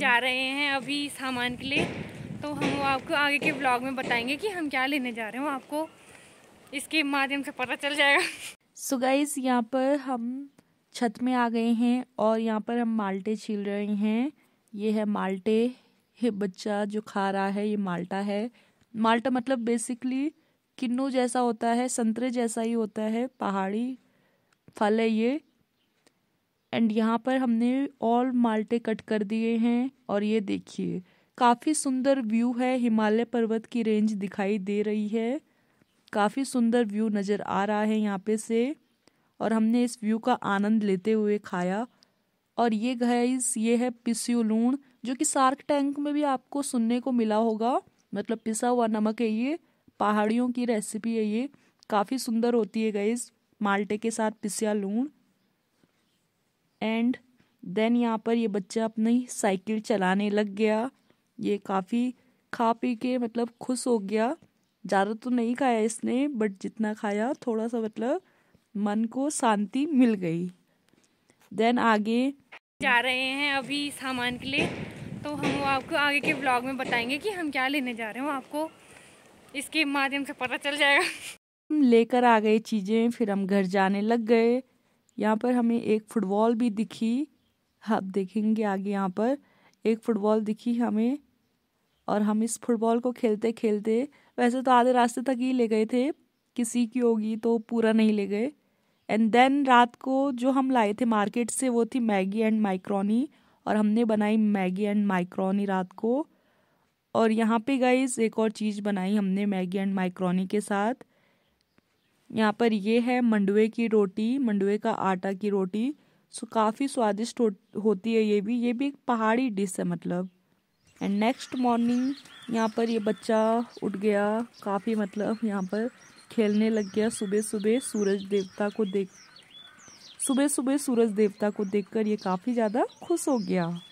जा रहे हैं अभी सामान के लिए तो हम आपको आगे के ब्लॉग में बताएंगे कि हम क्या लेने जा रहे हो आपको इसके माध्यम से पता चल जाएगा सो so यहाँ पर हम छत में आ गए हैं और यहाँ पर हम माल्टे छील रहे हैं ये है माल्टे ये बच्चा जो खा रहा है ये माल्टा है माल्टा मतलब बेसिकली किन्नू जैसा होता है संतरे जैसा ही होता है पहाड़ी फल है ये एंड यहाँ पर हमने ऑल माल्टे कट कर दिए हैं और ये देखिए काफ़ी सुंदर व्यू है हिमालय पर्वत की रेंज दिखाई दे रही है काफ़ी सुंदर व्यू नज़र आ रहा है यहाँ पे से और हमने इस व्यू का आनंद लेते हुए खाया और ये गाइस ये है पिस्यूलूण जो कि सार्क टैंक में भी आपको सुनने को मिला होगा मतलब पिसा हुआ नमक है ये पहाड़ियों की रेसिपी है ये काफ़ी सुंदर होती है गाइस माल्टे के साथ पिसिया लूण एंड देन यहाँ पर ये बच्चा अपनी साइकिल चलाने लग गया ये काफ़ी खा पी के मतलब खुश हो गया ज़्यादा तो नहीं खाया इसने बट जितना खाया थोड़ा सा मतलब मन को शांति मिल गई देन आगे जा रहे हैं अभी सामान के लिए तो हम आपको आगे के ब्लॉग में बताएंगे कि हम क्या लेने जा रहे हैं आपको इसके माध्यम से पता चल जाएगा हम लेकर आ गए चीज़ें फिर हम घर जाने लग गए यहाँ पर हमें एक फुटबॉल भी दिखी आप देखेंगे आगे यहाँ पर एक फुटबॉल दिखी हमें और हम इस फुटबॉल को खेलते खेलते वैसे तो आधे रास्ते तक ही ले गए थे किसी की होगी तो पूरा नहीं ले गए एंड देन रात को जो हम लाए थे मार्केट से वो थी मैगी एंड माइक्रोनी और हमने बनाई मैगी एंड माइक्रोनी रात को और यहाँ पे गई एक और चीज़ बनाई हमने मैगी एंड माइक्रोनी के साथ यहाँ पर ये है मंडुए की रोटी मंडुए का आटा की रोटी सो काफ़ी स्वादिष्ट होती है ये भी ये भी एक पहाड़ी डिश है मतलब एंड नेक्स्ट मॉर्निंग यहाँ पर ये बच्चा उठ गया काफ़ी मतलब यहाँ पर खेलने लग गया सुबह सुबह सूरज देवता को देख सुबह सुबह सूरज देवता को देखकर ये काफ़ी ज़्यादा खुश हो गया